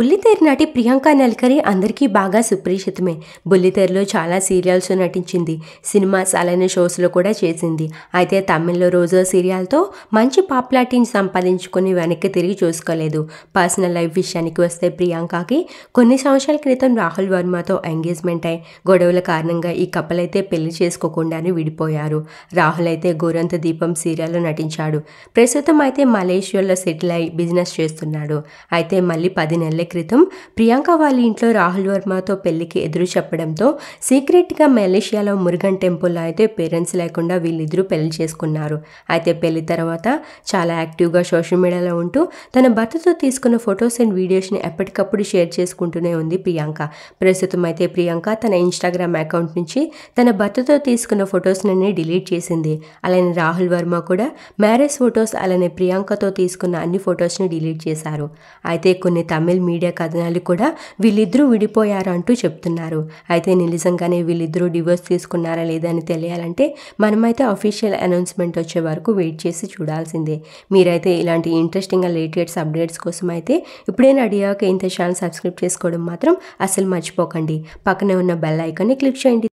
ఉల్లితేరు నటి ప్రియాంక నెల్కరి అందరికీ బాగా సుపరిచితమే బుల్లితేరులో చాలా సీరియల్స్ నటించింది సినిమాస్ అలానే షోస్లో కూడా చేసింది అయితే తమిళ్లో రోజో సీరియల్తో మంచి పాపులారిటీని సంపాదించుకుని వెనక్కి తిరిగి చూసుకోలేదు పర్సనల్ లైఫ్ విషయానికి వస్తే ప్రియాంకకి కొన్ని సంవత్సరాల క్రితం రాహుల్ వర్మతో ఎంగేజ్మెంట్ అయి గొడవల కారణంగా ఈ కపుల్ అయితే పెళ్లి చేసుకోకుండానే విడిపోయారు రాహుల్ అయితే గోరంత దీపం సీరియల్లో నటించాడు ప్రస్తుతం అయితే మలేషియాలో సెటిల్ అయి బిజినెస్ చేస్తున్నాడు అయితే మళ్ళీ పది నెలల క్రితం ప్రియాంక వాళ్ళ ఇంట్లో రాహుల్ వర్మతో పెళ్లికి ఎదురు చెప్పడంతో సీక్రెట్గా మలేషియాలో మురుగన్ టెంపుల్లో అయితే పేరెంట్స్ లేకుండా వీళ్ళిద్దరూ పెళ్లి చేసుకున్నారు అయితే పెళ్లి తర్వాత చాలా యాక్టివ్గా సోషల్ మీడియాలో ఉంటూ తన భర్తతో తీసుకున్న ఫొటోస్ అండ్ వీడియోస్ని ఎప్పటికప్పుడు షేర్ చేసుకుంటూనే ఉంది ప్రియాంక ప్రస్తుతం అయితే ప్రియాంక తన ఇన్స్టాగ్రామ్ అకౌంట్ నుంచి తన భర్తతో తీసుకున్న ఫొటోస్ని డిలీట్ చేసింది అలానే రాహుల్ వర్మ కూడా మ్యారేజ్ ఫొటోస్ అలానే ప్రియాంకతో తీసుకున్న అన్ని ఫొటోస్ని డిలీట్ చేశారు అయితే కొన్ని తమిళ్ మీడియా కథనాలు కూడా వీళ్ళిద్దరూ విడిపోయారు అంటూ చెప్తున్నారు అయితే నిజంగానే వీళ్ళిద్దరూ డివోర్స్ తీసుకున్నారా లేదా అని తెలియాలంటే మనమైతే అఫీషియల్ అనౌన్స్మెంట్ వచ్చే వరకు వెయిట్ చేసి చూడాల్సిందే మీరైతే ఇలాంటి ఇంట్రెస్టింగ్ లేటెస్ట్ అప్డేట్స్ కోసం అయితే ఇప్పుడైనా అడిగాక ఇంత ఛానల్ సబ్స్క్రైబ్ చేసుకోవడం మాత్రం అసలు మర్చిపోకండి పక్కనే ఉన్న బెల్ ఐకాన్ని క్లిక్ చేయండి